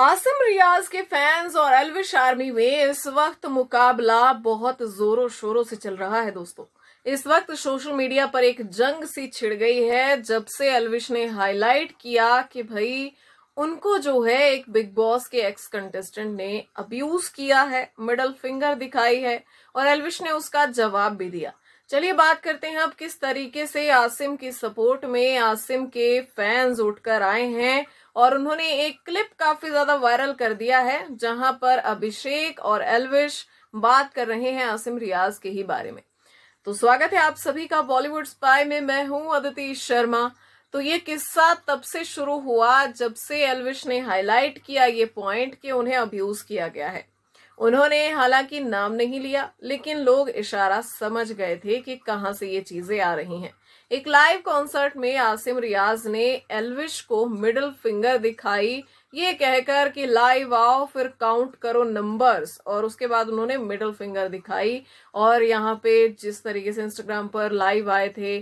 आसम रियाज के फैंस और अलविश आर्मी में इस वक्त मुकाबला बहुत जोरों शोरों से चल रहा है दोस्तों इस वक्त सोशल मीडिया पर एक जंग सी छिड़ गई है जब से अलविश ने हाईलाइट किया कि भाई उनको जो है एक बिग बॉस के एक्स कंटेस्टेंट ने अब्यूज किया है मिडल फिंगर दिखाई है और एलविश ने उसका जवाब भी दिया चलिए बात करते हैं अब किस तरीके से आसिम की सपोर्ट में आसिम के फैंस उठकर आए हैं और उन्होंने एक क्लिप काफी ज्यादा वायरल कर दिया है जहां पर अभिषेक और एलविश बात कर रहे हैं आसिम रियाज के ही बारे में तो स्वागत है आप सभी का बॉलीवुड स्पाई में मैं हूं अदिति शर्मा तो ये किस्सा तब से शुरू हुआ जब से एलविश ने हाईलाइट किया ये पॉइंट कि उन्हें अब्यूज किया गया है उन्होंने हालांकि नाम नहीं लिया लेकिन लोग इशारा समझ गए थे कि कहां से ये चीजें आ रही हैं एक लाइव कॉन्सर्ट में आसिम रियाज ने एलविश को मिडिल फिंगर दिखाई ये कहकर कि लाइव आओ फिर काउंट करो नंबर्स और उसके बाद उन्होंने मिडल फिंगर दिखाई और यहाँ पे जिस तरीके से इंस्टाग्राम पर लाइव आए थे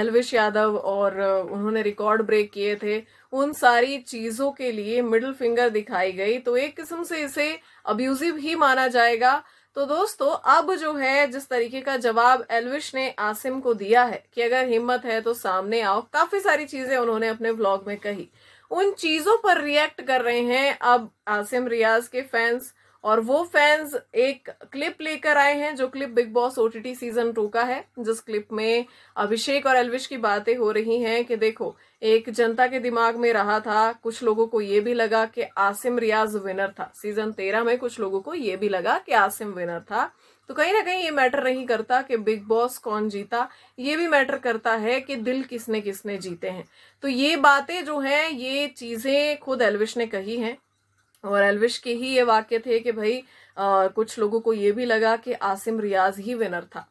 एलविश यादव और उन्होंने रिकॉर्ड ब्रेक किए थे उन सारी चीजों के लिए मिडल फिंगर दिखाई गई तो एक किस्म से इसे अब्यूजिव ही माना जाएगा तो दोस्तों अब जो है जिस तरीके का जवाब एलविश ने आसिम को दिया है कि अगर हिम्मत है तो सामने आओ काफी सारी चीजें उन्होंने अपने ब्लॉग में कही उन चीज़ों पर रिएक्ट कर रहे हैं अब आसिम रियाज के फैंस और वो फैंस एक क्लिप लेकर आए हैं जो क्लिप बिग बॉस ओ सीजन टू का है जिस क्लिप में अभिषेक और एलविश की बातें हो रही हैं कि देखो एक जनता के दिमाग में रहा था कुछ लोगों को ये भी लगा कि आसिम रियाज विनर था सीजन तेरह में कुछ लोगों को ये भी लगा कि आसिम विनर था तो कहीं ना कहीं ये मैटर नहीं करता कि बिग बॉस कौन जीता ये भी मैटर करता है कि दिल किसने किसने जीते हैं तो ये बातें जो हैं ये चीज़ें खुद एलविश ने कही हैं और एलविश के ही ये वाक्य थे कि भाई आ, कुछ लोगों को ये भी लगा कि आसिम रियाज ही विनर था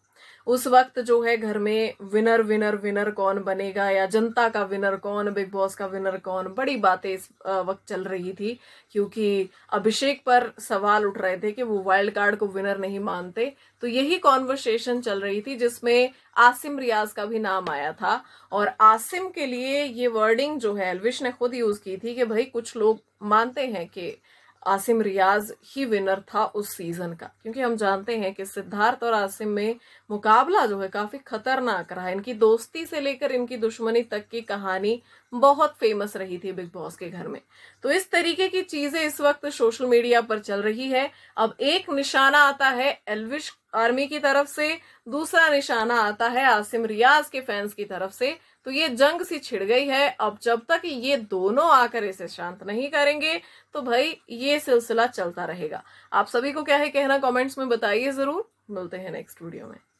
उस वक्त जो है घर में विनर विनर विनर कौन बनेगा या जनता का विनर कौन बिग बॉस का विनर कौन बड़ी बातें इस वक्त चल रही थी क्योंकि अभिषेक पर सवाल उठ रहे थे कि वो वाइल्ड कार्ड को विनर नहीं मानते तो यही कॉन्वर्सेशन चल रही थी जिसमें आसिम रियाज का भी नाम आया था और आसिम के लिए ये वर्डिंग जो है एलविश ने खुद यूज की थी कि भाई कुछ लोग मानते हैं कि आसिम रियाज ही विनर था उस सीज़न का क्योंकि हम जानते हैं कि सिद्धार्थ और आसिम में मुकाबला जो है काफ़ी खतरनाक रहा इनकी दोस्ती से लेकर इनकी दुश्मनी तक की कहानी बहुत फेमस रही थी बिग बॉस के घर में तो इस तरीके की चीज़ें इस वक्त सोशल मीडिया पर चल रही है अब एक निशाना आता है एलविश आर्मी की तरफ से दूसरा निशाना आता है आसिम रियाज के फैंस की तरफ से तो ये जंग सी छिड़ गई है अब जब तक ये दोनों आकर इसे शांत नहीं करेंगे तो भाई ये सिलसिला चलता रहेगा आप सभी को क्या है कहना कमेंट्स में बताइए जरूर मिलते हैं नेक्स्ट वीडियो में